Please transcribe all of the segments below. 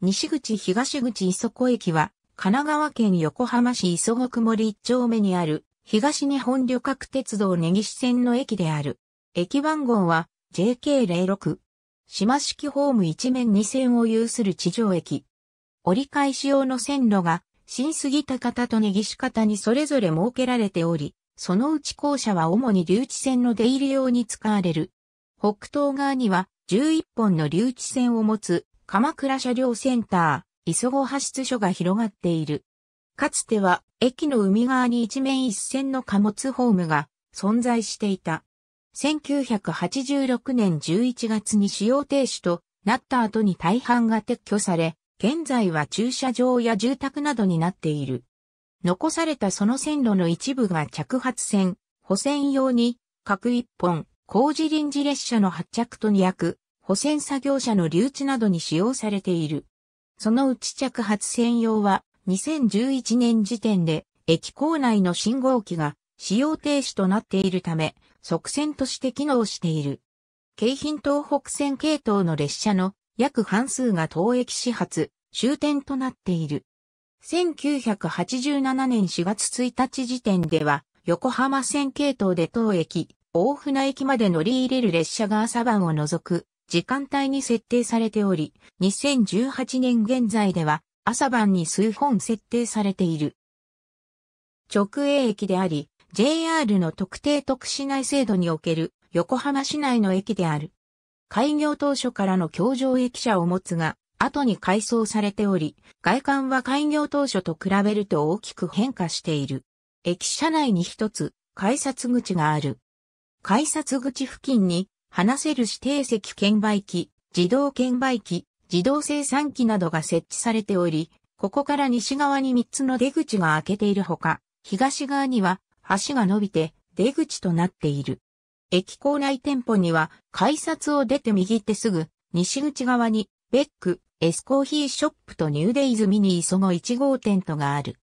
西口東口磯子駅は、神奈川県横浜市磯子曇り一丁目にある、東日本旅客鉄道根岸線の駅である。駅番号は JK06。島式ホーム一面二線を有する地上駅。折り返し用の線路が、新杉田方と根岸方にそれぞれ設けられており、そのうち校舎は主に留置線の出入り用に使われる。北東側には11本の留置線を持つ鎌倉車両センター、磯子派出所が広がっている。かつては、駅の海側に一面一線の貨物ホームが存在していた。1986年11月に使用停止となった後に大半が撤去され、現在は駐車場や住宅などになっている。残されたその線路の一部が着発線、補線用に、各一本、工事臨時列車の発着と2 0保線作業車の留置などに使用されている。そのうち着発専用は2011年時点で駅構内の信号機が使用停止となっているため、側線として機能している。京浜東北線系統の列車の約半数が当駅始発、終点となっている。1987年4月1日時点では、横浜線系統で当駅、大船駅まで乗り入れる列車が朝晩を除く時間帯に設定されており、2018年現在では朝晩に数本設定されている。直営駅であり、JR の特定特市内制度における横浜市内の駅である。開業当初からの協上駅舎を持つが、後に改装されており、外観は開業当初と比べると大きく変化している。駅舎内に一つ、改札口がある。改札口付近に話せる指定席券売機、自動券売機、自動生産機などが設置されており、ここから西側に3つの出口が開けているほか、東側には橋が伸びて出口となっている。駅構内店舗には改札を出て右手すぐ、西口側にベック、エスコーヒーショップとニューデイズミニーその1号店とがある。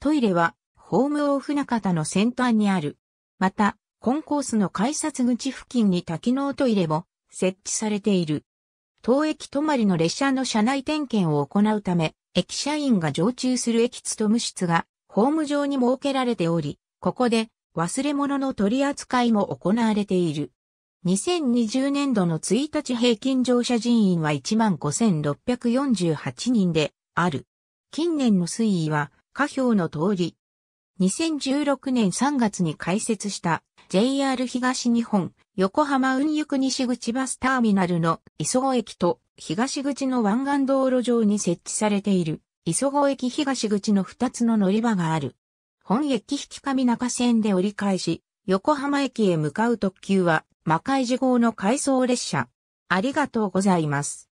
トイレはホームオフ中田の先端にある。また、コンコースの改札口付近に多機能トイレも設置されている。当駅止まりの列車の車内点検を行うため、駅社員が常駐する駅務室がホーム上に設けられており、ここで忘れ物の取り扱いも行われている。2020年度の1日平均乗車人員は15,648人である。近年の推移は下表の通り。2016年3月に開設した JR 東日本、横浜運輸区西口バスターミナルの磯子駅と東口の湾岸道路上に設置されている磯子駅東口の2つの乗り場がある。本駅引上中線で折り返し、横浜駅へ向かう特急は魔界次号の回送列車。ありがとうございます。